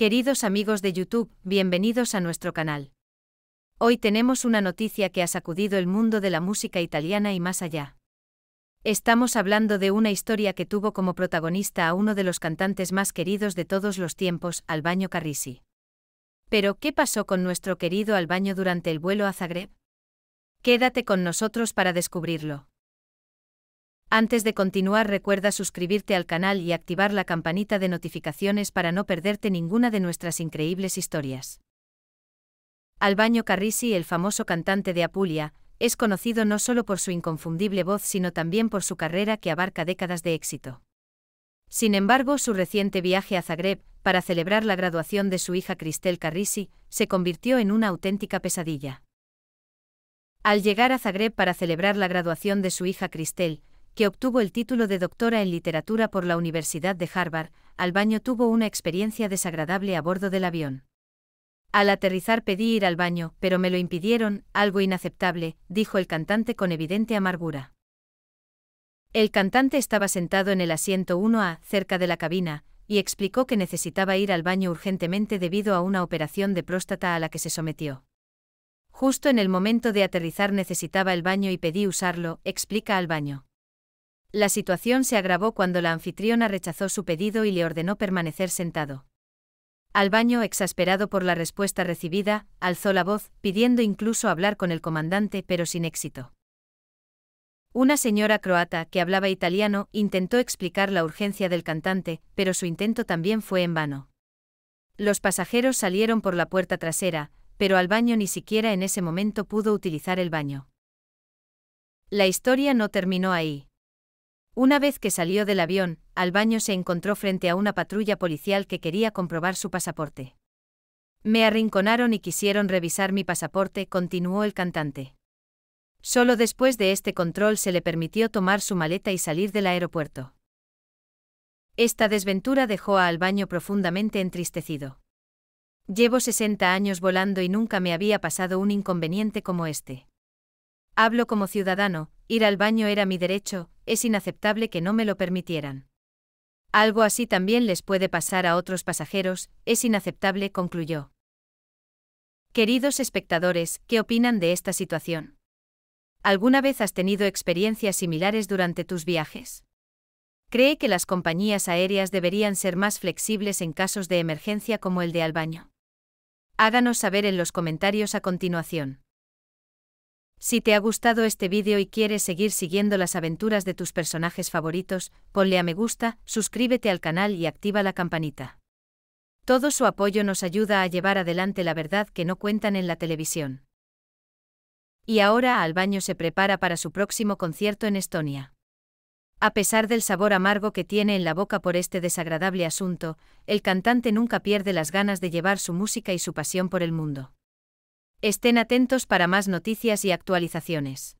Queridos amigos de YouTube, bienvenidos a nuestro canal. Hoy tenemos una noticia que ha sacudido el mundo de la música italiana y más allá. Estamos hablando de una historia que tuvo como protagonista a uno de los cantantes más queridos de todos los tiempos, Albaño Carrisi. Pero, ¿qué pasó con nuestro querido Albaño durante el vuelo a Zagreb? Quédate con nosotros para descubrirlo. Antes de continuar recuerda suscribirte al canal y activar la campanita de notificaciones para no perderte ninguna de nuestras increíbles historias. Albaño Carrisi, el famoso cantante de Apulia, es conocido no solo por su inconfundible voz sino también por su carrera que abarca décadas de éxito. Sin embargo, su reciente viaje a Zagreb, para celebrar la graduación de su hija Cristel Carrisi, se convirtió en una auténtica pesadilla. Al llegar a Zagreb para celebrar la graduación de su hija Cristel, que obtuvo el título de doctora en literatura por la Universidad de Harvard, al baño tuvo una experiencia desagradable a bordo del avión. Al aterrizar pedí ir al baño, pero me lo impidieron, algo inaceptable, dijo el cantante con evidente amargura. El cantante estaba sentado en el asiento 1A, cerca de la cabina, y explicó que necesitaba ir al baño urgentemente debido a una operación de próstata a la que se sometió. Justo en el momento de aterrizar necesitaba el baño y pedí usarlo, explica al baño. La situación se agravó cuando la anfitriona rechazó su pedido y le ordenó permanecer sentado. baño, exasperado por la respuesta recibida, alzó la voz, pidiendo incluso hablar con el comandante, pero sin éxito. Una señora croata, que hablaba italiano, intentó explicar la urgencia del cantante, pero su intento también fue en vano. Los pasajeros salieron por la puerta trasera, pero baño ni siquiera en ese momento pudo utilizar el baño. La historia no terminó ahí. Una vez que salió del avión, al baño se encontró frente a una patrulla policial que quería comprobar su pasaporte. Me arrinconaron y quisieron revisar mi pasaporte, continuó el cantante. Solo después de este control se le permitió tomar su maleta y salir del aeropuerto. Esta desventura dejó a Albaño profundamente entristecido. Llevo 60 años volando y nunca me había pasado un inconveniente como este. Hablo como ciudadano, ir al baño era mi derecho, es inaceptable que no me lo permitieran. Algo así también les puede pasar a otros pasajeros, es inaceptable, concluyó. Queridos espectadores, ¿qué opinan de esta situación? ¿Alguna vez has tenido experiencias similares durante tus viajes? ¿Cree que las compañías aéreas deberían ser más flexibles en casos de emergencia como el de Albaño? Háganos saber en los comentarios a continuación. Si te ha gustado este vídeo y quieres seguir siguiendo las aventuras de tus personajes favoritos, ponle a me gusta, suscríbete al canal y activa la campanita. Todo su apoyo nos ayuda a llevar adelante la verdad que no cuentan en la televisión. Y ahora Albaño se prepara para su próximo concierto en Estonia. A pesar del sabor amargo que tiene en la boca por este desagradable asunto, el cantante nunca pierde las ganas de llevar su música y su pasión por el mundo. Estén atentos para más noticias y actualizaciones.